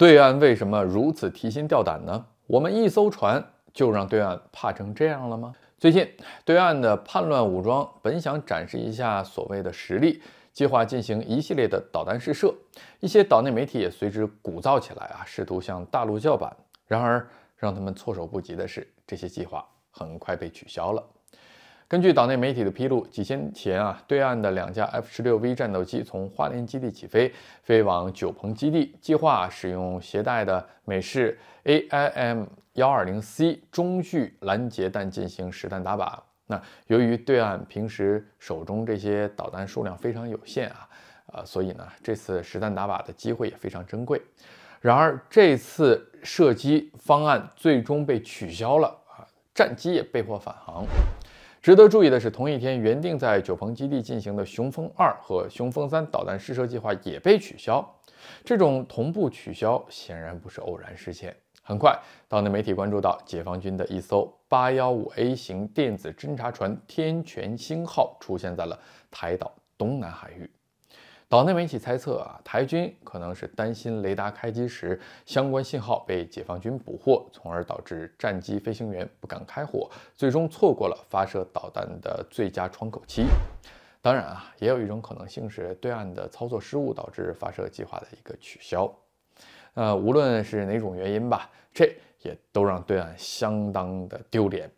对岸为什么如此提心吊胆呢？我们一艘船就让对岸怕成这样了吗？最近，对岸的叛乱武装本想展示一下所谓的实力，计划进行一系列的导弹试射，一些岛内媒体也随之鼓噪起来啊，试图向大陆叫板。然而，让他们措手不及的是，这些计划很快被取消了。根据岛内媒体的披露，几天前啊，对岸的两架 F 十六 V 战斗机从花莲基地起飞，飞往九鹏基地，计划使用携带的美式 AIM 幺二零 C 中距拦截弹进行实弹打靶。那由于对岸平时手中这些导弹数量非常有限啊，呃，所以呢，这次实弹打靶的机会也非常珍贵。然而，这次射击方案最终被取消了啊，战机也被迫返航。值得注意的是，同一天，原定在九鹏基地进行的“雄风二”和“雄风三”导弹试射计划也被取消。这种同步取消显然不是偶然事件。很快，岛内媒体关注到，解放军的一艘 815A 型电子侦察船“天权星号”出现在了台岛东南海域。岛内媒体猜测啊，台军可能是担心雷达开机时相关信号被解放军捕获，从而导致战机飞行员不敢开火，最终错过了发射导弹的最佳窗口期。当然啊，也有一种可能性是对岸的操作失误导致发射计划的一个取消。呃，无论是哪种原因吧，这也都让对岸相当的丢脸。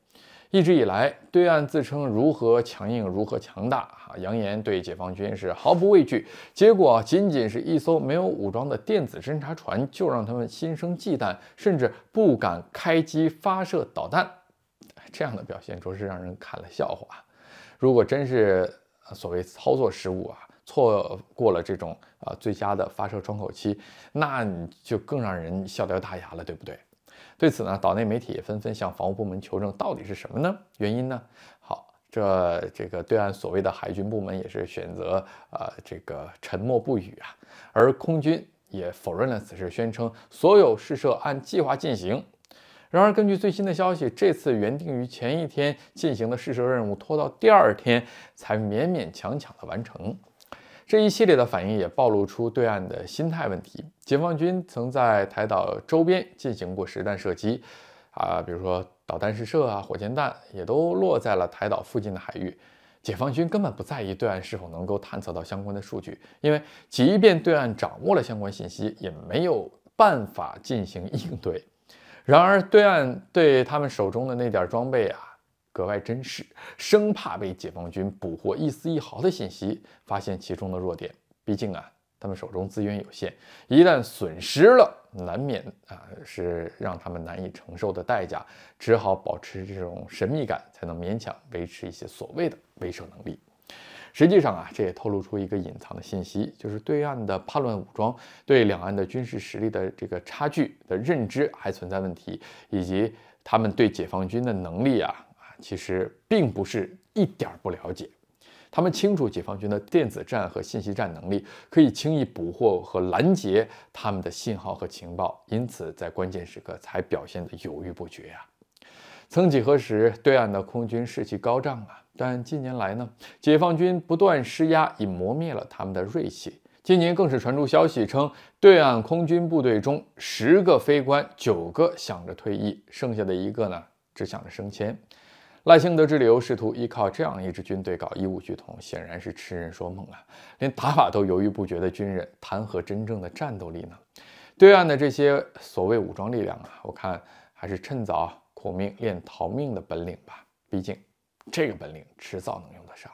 一直以来，对岸自称如何强硬、如何强大啊，扬言对解放军是毫不畏惧。结果，仅仅是一艘没有武装的电子侦察船，就让他们心生忌惮，甚至不敢开机发射导弹。这样的表现着实让人看了笑话。如果真是所谓操作失误啊，错过了这种啊最佳的发射窗口期，那你就更让人笑掉大牙了，对不对？对此呢，岛内媒体也纷纷向防务部门求证，到底是什么呢？原因呢？好，这这个对岸所谓的海军部门也是选择呃这个沉默不语啊，而空军也否认了此事，宣称所有试射按计划进行。然而，根据最新的消息，这次原定于前一天进行的试射任务拖到第二天才勉勉强强的完成。这一系列的反应也暴露出对岸的心态问题。解放军曾在台岛周边进行过实弹射击，啊，比如说导弹试射啊，火箭弹也都落在了台岛附近的海域。解放军根本不在意对岸是否能够探测到相关的数据，因为即便对岸掌握了相关信息，也没有办法进行应对。然而，对岸对他们手中的那点装备啊。格外珍视，生怕被解放军捕获一丝一毫的信息，发现其中的弱点。毕竟啊，他们手中资源有限，一旦损失了，难免啊是让他们难以承受的代价。只好保持这种神秘感，才能勉强维持一些所谓的威慑能力。实际上啊，这也透露出一个隐藏的信息，就是对岸的叛乱武装对两岸的军事实力的这个差距的认知还存在问题，以及他们对解放军的能力啊。其实并不是一点儿不了解，他们清楚解放军的电子战和信息战能力，可以轻易捕获和拦截他们的信号和情报，因此在关键时刻才表现得犹豫不决呀。曾几何时，对岸的空军士气高涨啊，但近年来呢，解放军不断施压，已磨灭了他们的锐气。今年更是传出消息称，对岸空军部队中十个非官，九个想着退役，剩下的一个呢，只想着升迁。赖清德之理由，试图依靠这样一支军队搞一五俱同，显然是痴人说梦啊！连打法都犹豫不决的军人，谈何真正的战斗力呢？对岸的这些所谓武装力量啊，我看还是趁早苦命练逃命的本领吧，毕竟这个本领迟早能用得上。